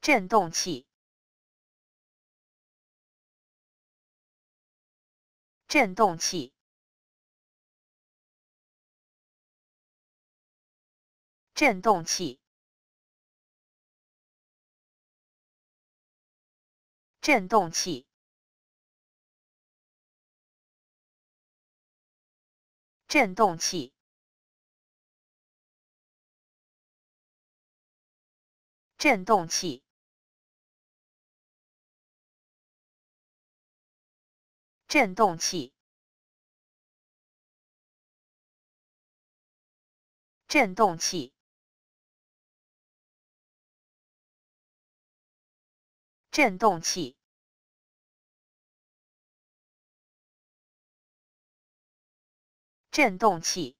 振动器，振动器，振动器，振动器，振动器，振动器。振动器，振动器，振动器，振动器。